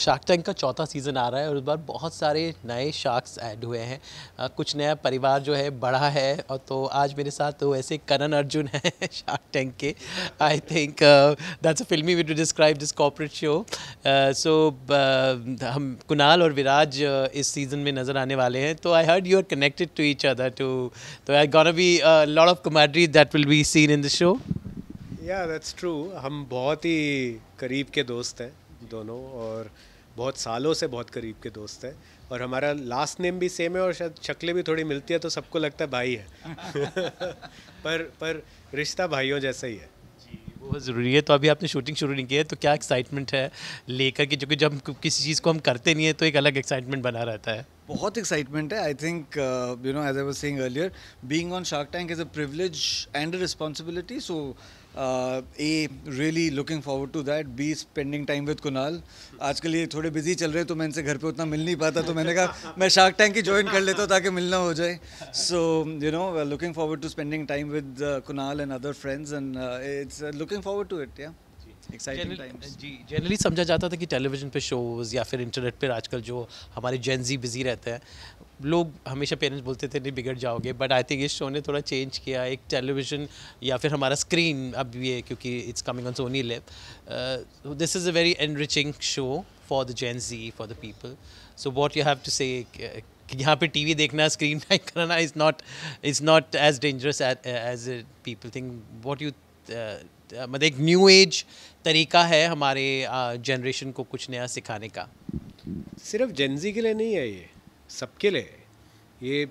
Shark tank का चौथा season आ रहा है और इस बार बहुत सारे नए शार्क्स ऐड हुए हैं कुछ नया परिवार जो है बड़ा है और तो आज मेरे साथ तो ऐसे करण अर्जुन है शार्क टैंक के I think that's a filmy way to describe this corporate show so हम कुणाल और विराज इस सीज़न में नज़र आने वाले हैं तो I heard you are connected to each other too तो I gonna be lord of comedy that will be seen in the show yeah that's true हम बहुत ही करीब के दोस्त हैं दोनों और बहुत सालों से बहुत करीब के दोस्त हैं और हमारा लास्ट नेम भी सेम है और शायद शक्लें भी थोड़ी मिलती है तो सबको लगता है भाई है पर पर रिश्ता भाइयों जैसा ही है बहुत ज़रूरी है तो अभी आपने शूटिंग शुरू नहीं की है तो क्या एक्साइटमेंट है लेकर के जो कि जब किसी चीज़ को हम करते नहीं है तो एक अलग एक्साइटमेंट बना रहता है बहुत एक्साइटमेंट है I think you know as I was saying earlier being on Shark Tank is a privilege and a responsibility so a really looking forward to that be spending time with Kunal आजकल ये थोड़े busy चल रहे तो मैं इनसे घर पे उतना मिल नहीं पाता तो मैंने कहा मैं शार्क टैंक ही ज्वाइन कर लेता हूँ ताकि मिलना हो जाए so you know looking forward to spending time with Kunal and other friends and it's looking forward to it yeah जी जनरली समझा जाता था कि टेलीविज़न पे शोज़ या फिर इंटरनेट पर आजकल जो हमारे जेंजी बिज़ी रहते हैं लोग हमेशा पेरेंट्स बोलते थे नहीं बिगड़ जाओगे बट आई थिंक इस शो ने थोड़ा चेंज किया एक टेलीविज़न या फिर हमारा स्क्रीन अब ये क्योंकि it's coming on Sony LIV this is a very enriching show for the Gen Z for the people so what you have to say यहाँ पे टीवी देखना स्क्रीन टाइम करना is not is not as dangerous as people think what you मतलब एक new age तरीका है हमारे generation को कुछ नया सिखाने का सिर्फ जेंजी के लिए नहीं है ये सबके लिए ये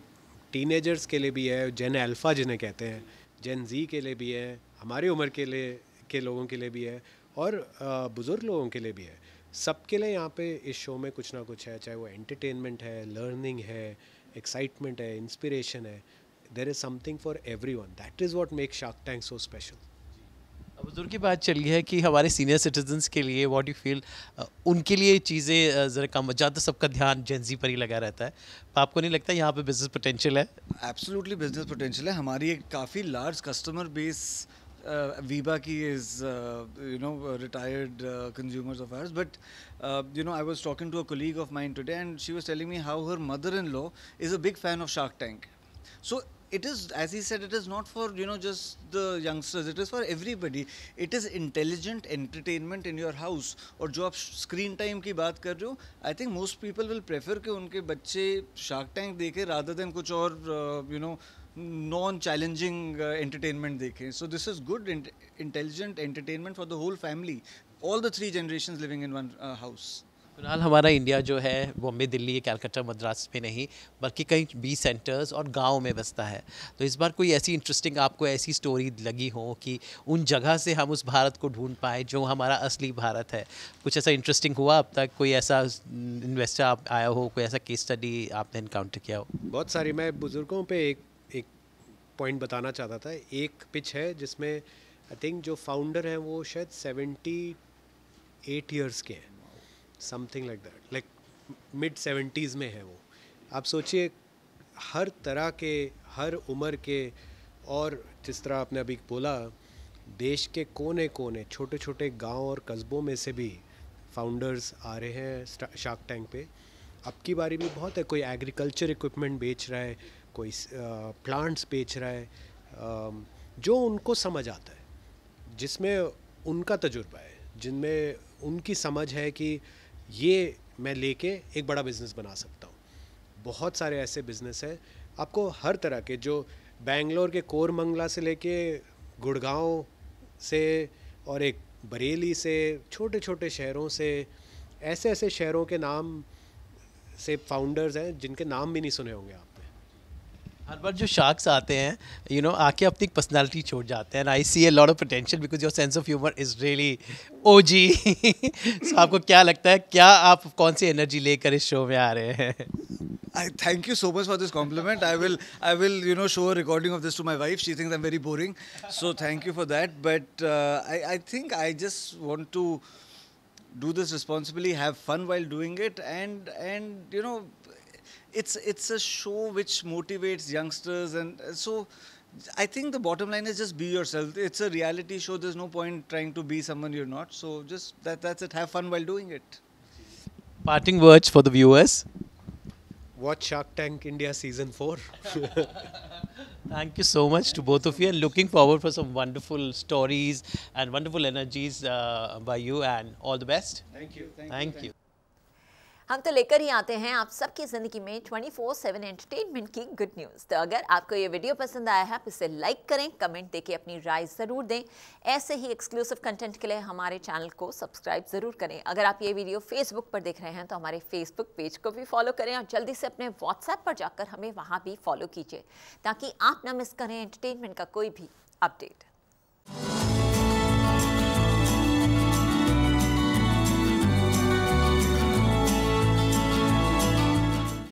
टीनेजर्स के लिए भी है जेन अल्फ़ा जिन्हें कहते हैं जेन जी के लिए भी है हमारी उम्र के लिए के लोगों के लिए भी है और बुज़ुर्ग लोगों के लिए भी है सबके लिए यहाँ पे इस शो में कुछ ना कुछ है चाहे वो एंटरटेनमेंट है लर्निंग है एक्साइटमेंट है इंस्पिरेशन है there is something for everyone that is what make Shark Tank so special बुजुर्ग की बात चल गई है कि हमारे सीनियर सिटीजन्स के लिए वॉट यू फील उनके लिए चीज़ें ज़रा कम ज़्यादा सबका ध्यान जेंजी पर ही लगा रहता है तो आपको नहीं लगता यहाँ पे बिजनेस पोटेंशियल है एब्सोल्युटली बिजनेस पोटेंशियल है हमारी एक काफ़ी लार्ज कस्टमर बेस वीबा की is you know retired consumers of years but you know I was talking to a colleague of mine today and she was telling me how her mother in law is a big fan of Shark Tank so it is as he said it is not for you know just the youngsters it is for everybody it is intelligent entertainment in your house or jo aap screen time ki baat kar i think most people will prefer ke unke bacche shark tank dekhe rather than kuch aur you know non challenging uh, entertainment dekhe so this is good in- intelligent entertainment for the whole family all the three generations living in one uh, house फिलहाल हमारा India जो है बॉम्बे दिल्ली कैलकाटा मद्रास में नहीं बल्कि कई B centres और गाँव में बसता है तो इस बार कोई ऐसी इंटरेस्टिंग आपको ऐसी स्टोरी लगी हो कि उन जगह से हम उस भारत को ढूंढ पाए जो हमारा असली भारत है कुछ ऐसा इंटरेस्टिंग हुआ अब तक कोई ऐसा इन्वेस्टर आप आया हो कोई ऐसा केस स्टडी आपने इनकाउंटर किया हो बहुत सारी मैं बुज़ुर्गों पर एक एक पॉइंट बताना चाहता था एक पिच है जिसमें आई थिंक जो फाउंडर हैं वो शायद सेवेंटी एट ईयर्स के हैं something like that like mid seventies में है वो आप सोचिए हर तरह के हर उम्र के और जिस तरह आपने अभी बोला देश के कोने कोने छोटे छोटे गांव और कस्बों में से भी फाउंडर्स आ रहे हैं शार्क टैंक पे अब की बारी में बहुत है कोई एग्रीकल्चर इक्विपमेंट बेच रहा है कोई प्लांट्स बेच रहा है जो उनको समझ आता है जिसमें उनका तजुर्बा है जिनमें उनकी समझ है कि ये मैं लेके एक बड़ा बिज़नेस बना सकता हूँ बहुत सारे ऐसे बिज़नेस हैं आपको हर तरह के जो बैंगलोर के कोरमंगला से लेके गुड़गांव से और एक बरेली से छोटे छोटे शहरों से ऐसे ऐसे शहरों के नाम से फाउंडर्स हैं जिनके नाम भी नहीं सुने होंगे आप हर बार जो शार्क्स आते हैं यू नो आके अपनी पर्सनालिटी छोड़ जाते हैं I see a lot of potential because your sense of humour is really O G so आपको क्या लगता है क्या आप कौन सी एनर्जी लेकर इस शो में आ रहे हैं I thank you so much for this compliment I will I will you know show recording of this to my wife she think I am very boring so thank you for that but I I think I just want to do this responsibly have fun while doing it and and you know it's it's a show which motivates youngsters and uh, so I think the bottom line is just be yourself. It's a reality show. There's no point trying to be someone you're not. So just that that's it. Have fun while doing it. Parting words for the viewers. Watch Shark Tank India season four. Thank you so much to both of you and looking forward for some wonderful stories and wonderful energies uh, by you and all the best. Thank you. Thank, Thank you. you. हम तो लेकर ही आते हैं आप सबकी ज़िंदगी में 24/7 entertainment की गुड न्यूज़ तो अगर आपको ये वीडियो पसंद आया है आप इसे लाइक करें कमेंट देके अपनी राय ज़रूर दें ऐसे ही एक्सक्लूसिव कंटेंट के लिए हमारे चैनल को सब्सक्राइब ज़रूर करें अगर आप ये वीडियो फेसबुक पर देख रहे हैं तो हमारे फेसबुक पेज को भी फॉलो करें और जल्दी से अपने व्हाट्सएप पर जाकर हमें वहाँ भी फॉलो कीजिए ताकि आप ना मिस करें एंटरटेनमेंट का कोई भी अपडेट